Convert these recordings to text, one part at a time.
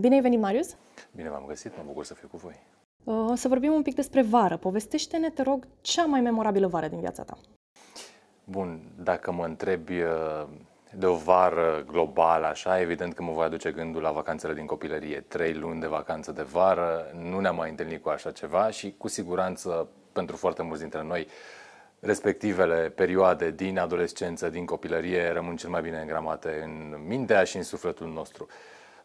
Bine ai venit, Marius! Bine v-am găsit, mă bucur să fiu cu voi. O să vorbim un pic despre vară. Povestește-ne, te rog, cea mai memorabilă vară din viața ta. Bun, dacă mă întrebi uh, de o vară globală, așa, evident că mă voi aduce gândul la vacanțele din copilărie. Trei luni de vacanță de vară, nu ne-am mai întâlnit cu așa ceva și cu siguranță pentru foarte mulți dintre noi respectivele perioade din adolescență, din copilărie, rămân cel mai bine îngramate în mintea și în sufletul nostru.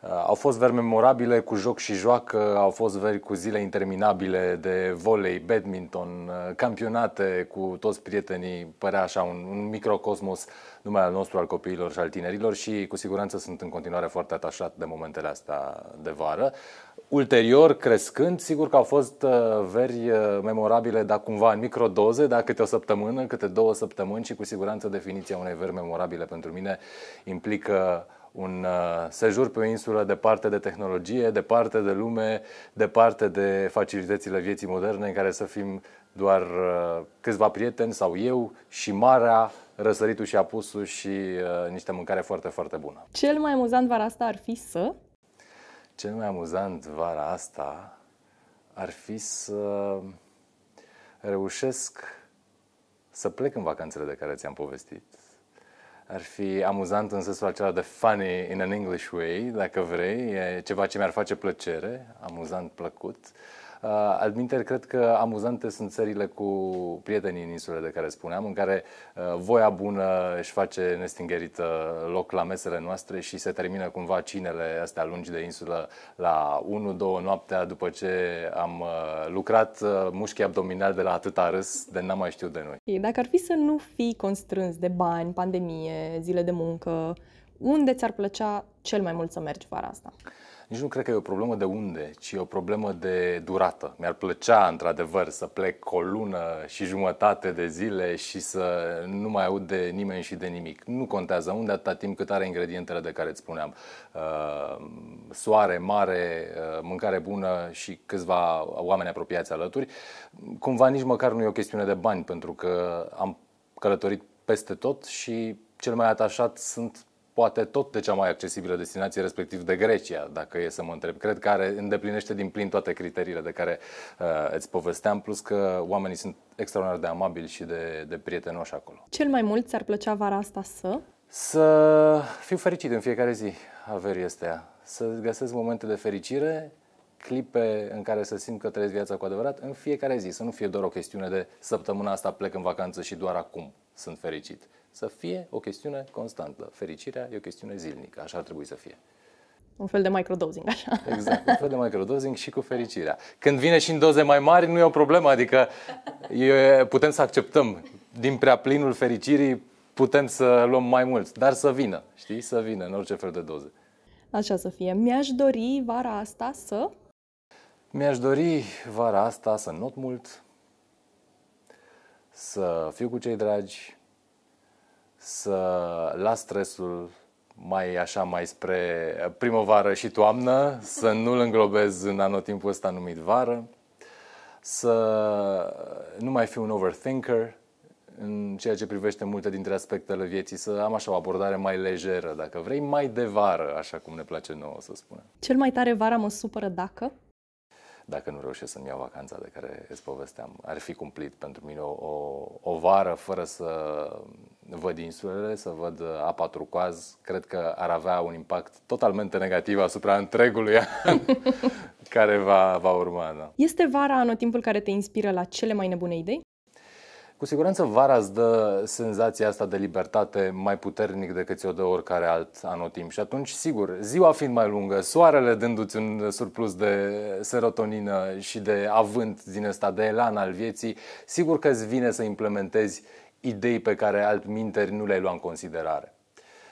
Uh, au fost veri memorabile cu joc și joacă, au fost veri cu zile interminabile de volei, badminton, uh, campionate cu toți prietenii, părea așa un, un microcosmos numai al nostru, al copiilor și al tinerilor și cu siguranță sunt în continuare foarte atașat de momentele astea de vară. Ulterior, crescând, sigur că au fost uh, veri memorabile, dar cumva în microdoze, dar câte o săptămână, câte două săptămâni și cu siguranță definiția unei veri memorabile pentru mine implică un uh, sejur pe o insulă departe de tehnologie, departe de lume, departe de facilitățile vieții moderne în care să fim doar uh, câțiva prieteni sau eu și marea, răsăritul și apusul și uh, niște mâncare foarte, foarte bună. Cel mai amuzant vara asta ar fi să? Cel mai amuzant vara asta ar fi să reușesc să plec în vacanțele de care ți-am povestit, ar fi amuzant în sensul acela de funny in an English way, dacă vrei, e ceva ce mi-ar face plăcere, amuzant, plăcut. Uh, Uh, adminter, cred că amuzante sunt țările cu prietenii în insule de care spuneam, în care uh, voia bună își face nestingerit loc la mesele noastre și se termină cumva cinele astea lungi de insulă la 1-2 noaptea după ce am uh, lucrat uh, mușchii abdominali de la atâta râs de n-am mai știut de noi. Dacă ar fi să nu fii constrâns de bani, pandemie, zile de muncă, unde ți-ar plăcea cel mai mult să mergi vara asta? nici nu cred că e o problemă de unde, ci e o problemă de durată. Mi-ar plăcea, într-adevăr, să plec o lună și jumătate de zile și să nu mai aud de nimeni și de nimic. Nu contează unde, atâta timp cât are ingredientele de care îți spuneam. Uh, soare, mare, uh, mâncare bună și câțiva oameni apropiați alături. Cumva nici măcar nu e o chestiune de bani, pentru că am călătorit peste tot și cel mai atașat sunt poate tot de cea mai accesibilă destinație, respectiv de Grecia, dacă e să mă întreb. Cred că are, îndeplinește din plin toate criteriile de care uh, îți povesteam, plus că oamenii sunt extraordinar de amabili și de, de prietenoși acolo. Cel mai mult ți-ar plăcea vara asta să? Să fiu fericit în fiecare zi a verii astea. Să găsesc momente de fericire, clipe în care să simt că trăiesc viața cu adevărat în fiecare zi. Să nu fie doar o chestiune de săptămâna asta plec în vacanță și doar acum sunt fericit să fie o chestiune constantă. Fericirea e o chestiune zilnică, așa ar trebui să fie. Un fel de microdosing, așa. Exact, un fel de microdosing și cu fericirea. Când vine și în doze mai mari, nu e o problemă, adică putem să acceptăm din prea plinul fericirii, putem să luăm mai mult, dar să vină, știi, să vină în orice fel de doze. Așa să fie. Mi-aș dori vara asta să... Mi-aș dori vara asta să not mult, să fiu cu cei dragi, să las stresul mai așa, mai spre primăvară și toamnă, să nu-l înglobez în anotimpul ăsta numit vară, să nu mai fiu un overthinker în ceea ce privește multe dintre aspectele vieții, să am așa o abordare mai lejeră, dacă vrei, mai de vară, așa cum ne place nouă să spunem. Cel mai tare vara mă supără dacă? Dacă nu reușesc să-mi iau vacanța de care îți povesteam. Ar fi cumplit pentru mine o, o, o vară fără să văd insulele, să văd uh, apa turcoaz, cred că ar avea un impact totalmente negativ asupra întregului an care va, va urma. Da. Este vara anotimpul care te inspiră la cele mai nebune idei? Cu siguranță vara îți dă senzația asta de libertate mai puternic decât ți-o dă oricare alt anotimp. Și atunci, sigur, ziua fiind mai lungă, soarele dându-ți un surplus de serotonină și de avânt din ăsta, de elan al vieții, sigur că îți vine să implementezi idei pe care altminteri nu le-ai luat în considerare.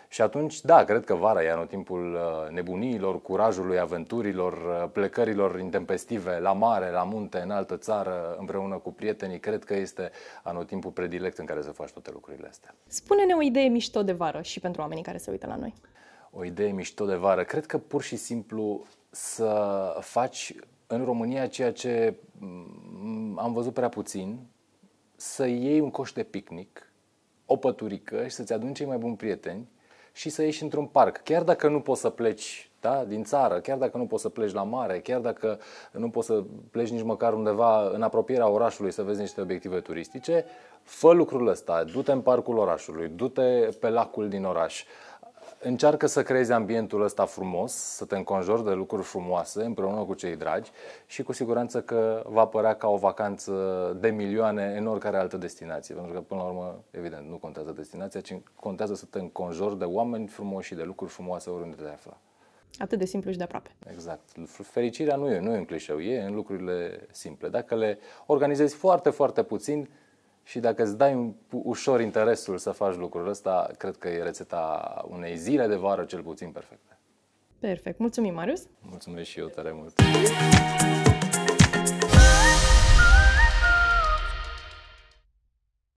Și atunci, da, cred că vara e anotimpul uh, nebuniilor, curajului, aventurilor, uh, plecărilor intempestive la mare, la munte, în altă țară, împreună cu prietenii. Cred că este anotimpul predilect în care să faci toate lucrurile astea. Spune-ne o idee mișto de vară și pentru oamenii care se uită la noi. O idee mișto de vară. Cred că pur și simplu să faci în România ceea ce mm, am văzut prea puțin să iei un coș de picnic, o păturică și să-ți aduni cei mai buni prieteni și să ieși într-un parc. Chiar dacă nu poți să pleci da? din țară, chiar dacă nu poți să pleci la mare, chiar dacă nu poți să pleci nici măcar undeva în apropierea orașului să vezi niște obiective turistice, fă lucrul ăsta, du-te în parcul orașului, du-te pe lacul din oraș, încearcă să creezi ambientul ăsta frumos, să te înconjori de lucruri frumoase împreună cu cei dragi și cu siguranță că va părea ca o vacanță de milioane în oricare altă destinație. Pentru că, până la urmă, evident, nu contează destinația, ci contează să te înconjori de oameni frumoși și de lucruri frumoase oriunde te afla. Atât de simplu și de aproape. Exact. Fericirea nu e, nu e în clișeu, e în lucrurile simple. Dacă le organizezi foarte, foarte puțin, și dacă îți dai ușor interesul să faci lucrul ăsta, cred că e rețeta unei zile de vară cel puțin perfecte. Perfect. Mulțumim, Marius! Mulțumesc și eu tare mult!